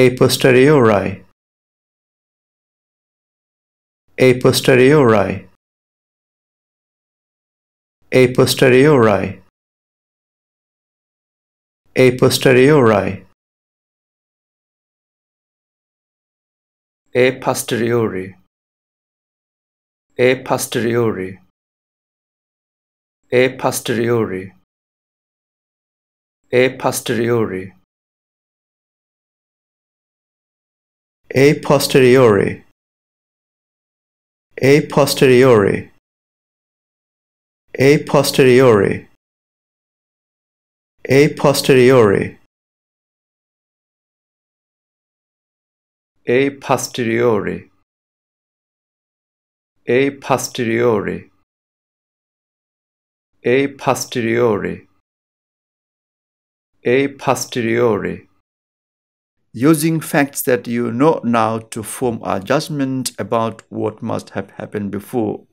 a posteriori a posteriori a posteriori a posteriori a posteriori a posteriori a posteriori a posteriori a posteriori a posteriori a posteriori a posteriori a posteriori a posteriori a posteriori a posteriori using facts that you know now to form a judgment about what must have happened before